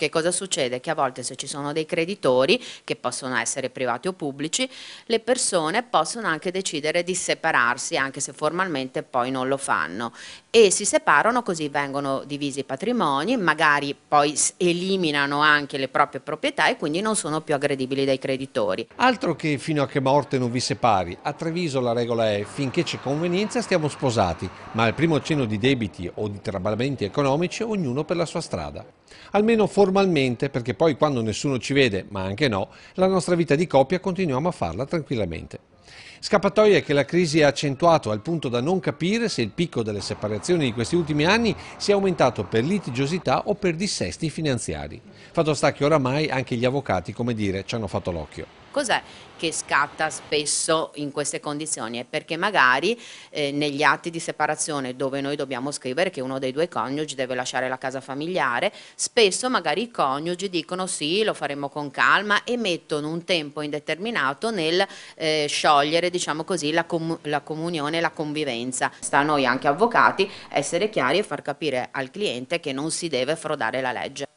Che cosa succede? Che a volte se ci sono dei creditori, che possono essere privati o pubblici, le persone possono anche decidere di separarsi, anche se formalmente poi non lo fanno. E si separano così vengono divisi i patrimoni, magari poi eliminano anche le proprie proprietà e quindi non sono più aggredibili dai creditori. Altro che fino a che morte non vi separi, a Treviso la regola è finché c'è convenienza stiamo sposati, ma al primo cenno di debiti o di traballati economici ognuno per la sua strada. Almeno formalmente normalmente, perché poi quando nessuno ci vede, ma anche no, la nostra vita di coppia continuiamo a farla tranquillamente. Scappatoie che la crisi ha accentuato al punto da non capire se il picco delle separazioni di questi ultimi anni sia aumentato per litigiosità o per dissesti finanziari. Fatto sta che oramai anche gli avvocati, come dire, ci hanno fatto l'occhio. Cos'è che scatta spesso in queste condizioni? È perché magari eh, negli atti di separazione dove noi dobbiamo scrivere che uno dei due coniugi deve lasciare la casa familiare, spesso magari i coniugi dicono sì, lo faremo con calma e mettono un tempo indeterminato nel eh, sciogliere diciamo così, la, com la comunione e la convivenza. Sta a noi anche avvocati essere chiari e far capire al cliente che non si deve frodare la legge.